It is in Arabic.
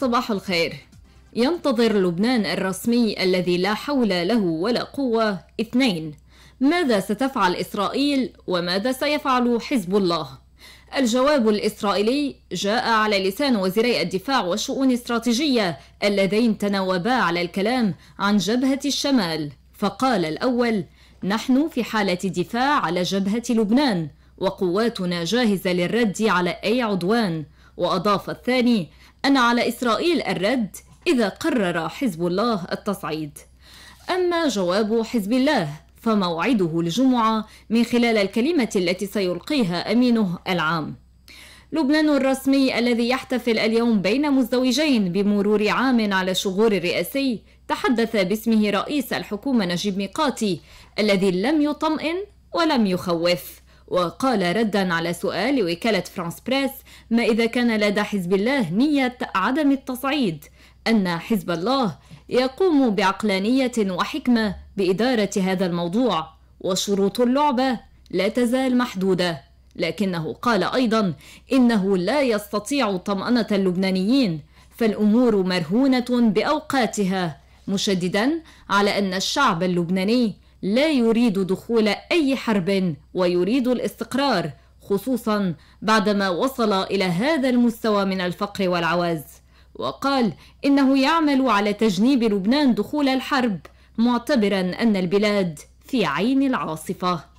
صباح الخير ينتظر لبنان الرسمي الذي لا حول له ولا قوة اثنين ماذا ستفعل إسرائيل وماذا سيفعل حزب الله؟ الجواب الإسرائيلي جاء على لسان وزيري الدفاع والشؤون الاستراتيجية اللذين تناوبا على الكلام عن جبهة الشمال فقال الأول نحن في حالة دفاع على جبهة لبنان وقواتنا جاهزة للرد على أي عدوان وأضاف الثاني أن على إسرائيل الرد إذا قرر حزب الله التصعيد أما جواب حزب الله فموعده الجمعة من خلال الكلمة التي سيلقيها أمينه العام لبنان الرسمي الذي يحتفل اليوم بين مزدوجين بمرور عام على الشغور الرئاسي تحدث باسمه رئيس الحكومة نجيب ميقاتي الذي لم يطمئن ولم يخوف وقال ردا على سؤال وكالة فرانس بريس ما إذا كان لدى حزب الله نية عدم التصعيد أن حزب الله يقوم بعقلانية وحكمة بإدارة هذا الموضوع وشروط اللعبة لا تزال محدودة لكنه قال أيضا إنه لا يستطيع طمأنة اللبنانيين فالأمور مرهونة بأوقاتها مشددا على أن الشعب اللبناني لا يريد دخول أي حرب ويريد الاستقرار خصوصا بعدما وصل إلى هذا المستوى من الفقر والعواز وقال إنه يعمل على تجنيب لبنان دخول الحرب معتبرا أن البلاد في عين العاصفة